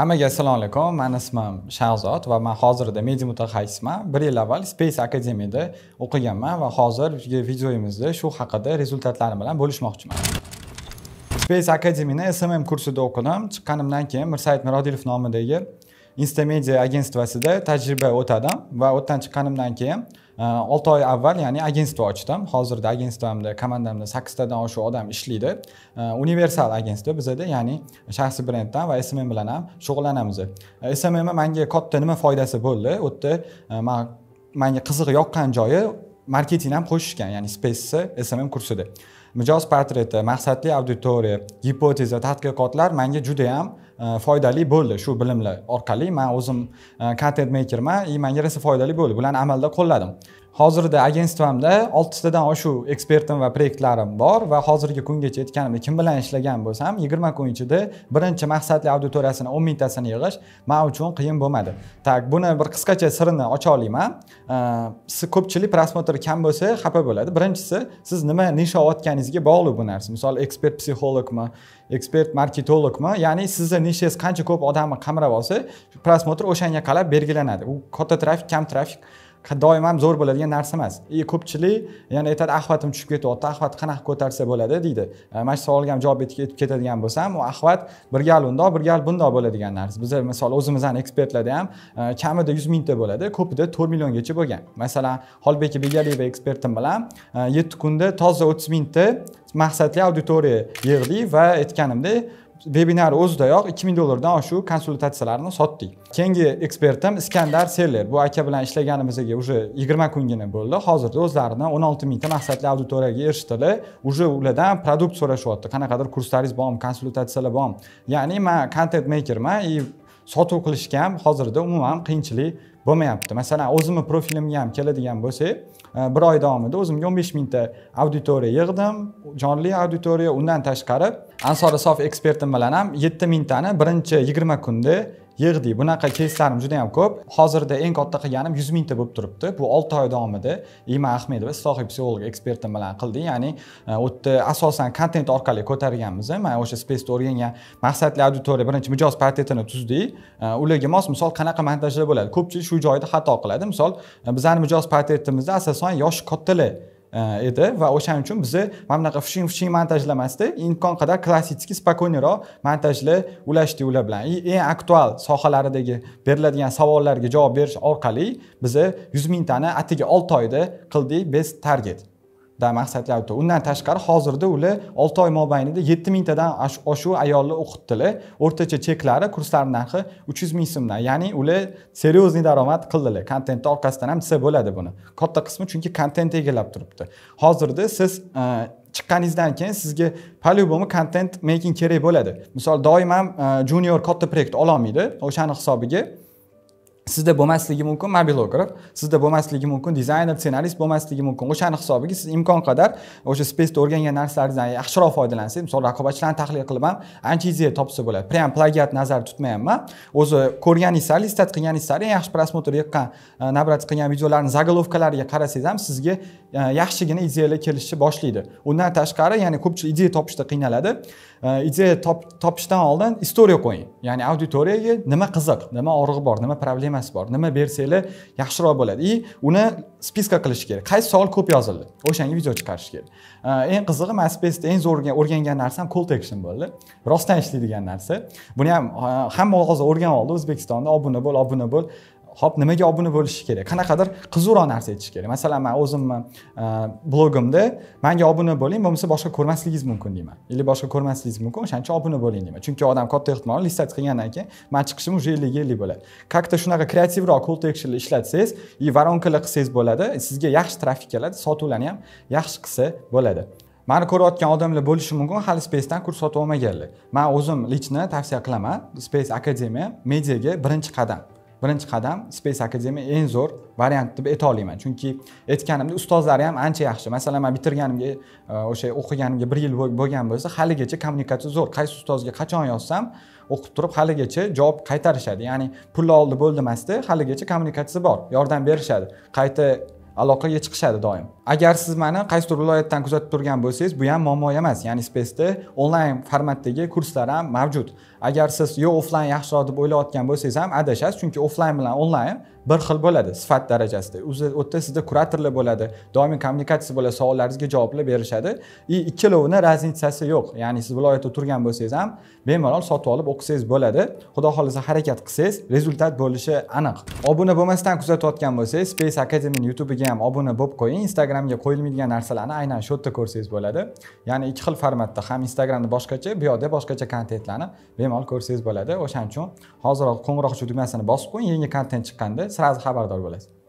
hammaga assalomu alaykum mani ismim shahzod va man hozirda media mutaxassisman bir yil avval space akademiyada o'qiganman va hozir videoyimizda shu haqida rezultatlarim bilan bo'lishmoqchiman space akademiyni smm kursida o'qidim chiqqanimdan keyin mirsaid mirodilov nomidagi instamedia agentstvasida tajriba o'tadim va u yerdan chiqqanimdan keyin olti oy avval ya'ni agentstva ochdim hozirda agentstvamda komandamda sakkiztadan oshiq odam ishlaydi universal agentstva bizada ya'ni shaxsiy brenddan va smm bilan ham shug'ullanamiz smm manga katta nima foydasi bo'ldi u yerda manga qiziq yoqqan joyi marketing ham qo'shishgan ya'ni space smm kursida mijoz portreti maqsadli auditoriya gipoteza tadqiqotlar manga yam e, foydali bo'ldi shu bilimlar orqali man o'zim kontent e, meykerman и e, manga rosa foydali bo'ldi bularni amalda qo'lladim hozirda agentstvamda oltitadan oshuv ekspertim va proyektlarim bor va hozirgi kungacha aytganimdek kim bilan ishlagan bo'lsam yigirma kun ichida birinchi maqsadli auditoriyasini o'n mingtasini yig'ish man uchun qiyin bo'lmadi так buni bir qisqacha sirini ocha olaman ko'pchilik просмотр kam bo'lsa xafa bo'ladi birinchisi siz nima nisha olayotganingizga bog'liq bu narsa misol ekspert psixologmi ekspert marketologmi ya'ni sizni nishangiz qancha ko'p odamni qamrab olsa просмотр o'shanga qarab belgilanadi u katta trafik kam trafik doim ham zo'r bo'ladigan narsa emas и e, ko'pchilik yana aytadi axvatim tushib ketyapti axvat qanaqa ko'tarsa bo'ladi deydi e, mana shu savolga ham javob berib ketadigan bo'lsam u axvat bir gal undoq bir gal bundoq bo'ladigan narsa biza misol o'zimizni ekspertlarda ham e, kamida yuz mingta bo'ladi ko'pida to'rt milliongacha bo'lgan masalan holbeka begaliyeva ekspertim bilan yetti kunda toza o'ttiz mingta maqsadli auditoriya yig'dik va aytganimdek vebinar o'zidayoq ikki ming dollardan oshiq konsultatsiyalarni sotdik keyingi ekspertim iskandar seller bu aka bilan ishlaganimizga уже yigirma kungina bo'ldi hozirda o'zlarini o'n olti mingta maqsadli auditoriyaga erishdilar уже ulardan produkt so'rashyapti qanaqadir kurslaringiz bormi konsultatsiyalar bormi ya'ni man kontent meykerman и sotuv qilishga ham hozirda umuman qiyinchilik bo'lmayapti masalan o'zimni profilimga ham keladigan bo'lsak e, bir oy davomida o'zimga o'n besh mingta auditoriya yig'dim jonli auditoriya undan tashqari ansori sof ekspertim bilan ham yetti mingtani birinchi yigirma kunda yig'dik bunaqa keyslarim juda yam ko'p hozirda eng katta qilganim yuz mingta bo'lib turibdi bu olti oy davomida ima ahmedova islohiy psixolog ekspertim bilan qildik ya'ni u e, yerda asosan kontent orqali ko'targanmiz e, mana o'sha spaceda o'rgangan maqsadli auditoriya birinchi mijoz portretini tuzdik e, ularga mos misol qanaqa montajlar bo'ladi ko'pchilik shu joyda xato qiladi misol bizani mijoz portretimizda asosan yoshi kattalar edi va o'shaning uchun bizni mana bunaqa fushing fushing montajlamasdi imkon qadar klassический спокойныйroq montajli ulashdik ular bilan и eng aktual sohalaridagi beriladigan savollarga javob berish orqali biza yuz mingtani atigi olti oyda qildik bez target maqsadli auditoriya undan tashqari hozirda ular olti oy mobaynida yetti mingtadan oshuv ayolni o'qitdilar o'rtacha cheklari kurslar narxi uch yuz ming so'mdan ya'ni ular серьезный daromad qildilar kontentni orqasidan ham desa bo'ladi buni katta qismi chunki kontent egallab turibdi hozirda siz e, chiqqaningizdan keyin sizga по-любому kontent making kerak bo'ladi misol doim ham e, junior katta proyekt ololmaydi o'shani hisobiga sizda bo'lmasligi mumkin mobilograf sizda bo'lmasligi mumkin dizayner ssenarist bo'lmasligi mumkin o'shani hisobiga siz imkon qadar o'sha spaceda o'rgangan narsalaringizdan yaxshiroq foydalansangiz misol raqobatchilarni tahlil qilib ham ancha izlab topsa bo'ladi прям plagiat nazarda tutmayapman o'zi ko'rganingiz sari listat qilganingiz sari eng yaxshi prosmotr yiqqan e, nabrat qilgan videolarni zaголовкалariga qarasangiz ham sizga e, yaxshigina ideyalar kelishni boshlaydi undan tashqari ya'ni ko'pchilik ideya topishda qiynaladi e, ideya topishdan oldin istoriya qo'ying ya'ni auditoriyaga nima qiziq nima og'rig'i bor nima problema chegaramas bor nima bersanglar yaxshiroq bo'ladi и uni spiska qilish kerak qaysi savol ko'p yozildi o'shanga video chiqarish kerak eng qizig'i maspaceda eng zo'r o'rgangan narsam call to action bo'ldi rostdan ishlaydigan narsa buni ham hamma hozir o'rganib oldi o'zbekistonda obuna bo'l obuna bo'l hop nimaga obuna bo'lishi kerak qanaqadir qiziqroq narsa aytish kerak masalan man o'zimni e, blogimda manga obuna bo'ling bo'lmasa boshqa ko'rmasligingiz mumkin deyman или boshqa ko'rmasligingiz mumkin o'shaning uchun obuna bo'ling deyman chunki odam katta ehtimol listat qilgandan keyin man chiqishim уже ellik ellik bo'ladi как то shunaqa kreativroq call to ishlatsangiz и воронкаlar qilsangiz bo'ladi sizga yaxshi trafik keladi sotuvlarni ham yaxshi qilsa bo'ladi mani ko'rayotgan odamlar bo'lishi mumkin hali spacedan kurs sotib olmaganlar man o'zim лично tavsiya qilaman space akademiya mediaga birinchi qadam birinchi qadam space akademiya eng zo'r variant deb ayta olaman chunki aytganimdek ustozlari ham ancha yaxshi masalan man bitirganimga e, o'sha o'qiganimga bir yil bo'lgan bo'lsa haligacha kommunikatsiya zo'r qaysi ustozga qachon yozsam o'qib turib haligacha javob qaytarishadi ya'ni pulni oldi bo'ldi emasda haligacha kommunikatsiya bor yordam berishadi qayta aloqaga chiqishadi doim agar siz mani qaysidir viloyatdan kuzatib turgan bo'lsangiz bu ham muammo emas ya'ni spaceda onlayn formatdagi kurslar ham mavjud agar siz yo offlayn yaxshiroq deb o'ylayotgan bo'lsangiz ham adashasiz chunki offlayn bilan onlayn bir xil bo'ladi sifat darajasida o'zi u yerda sizda kuratorlar bo'ladi doimiy kommunikatsiya bo'ladi savollaringizga javoblar berishadi и ikkalovini razitsasi yo'q ya'ni siz viloyatda turgan bo'lsangiz ham bemalol sotib olib o'qisangiz bo'ladi xudo xohlasa harakat qilsangiz rezultat bo'lishi aniq obuna bo'lmasdan kuzatayotgan bo'lsangiz space academyni youtubiga ham obuna bo'lib qo'ying instagramga qo'yilmaydigan narsalarni aynan shu yerda ko'rsangiz bo'ladi ya'ni ikki xil formatda ham instagramda boshqacha bu yoqda boshqacha kontentlarni bemalol ko'rsangiz bo'ladi o'shaning uchun hoziroq qo'ng'iroqcha tugmasini bosib qo'ying yangi kontent chiqqanda সেই সাজ খাবার দরকার আছে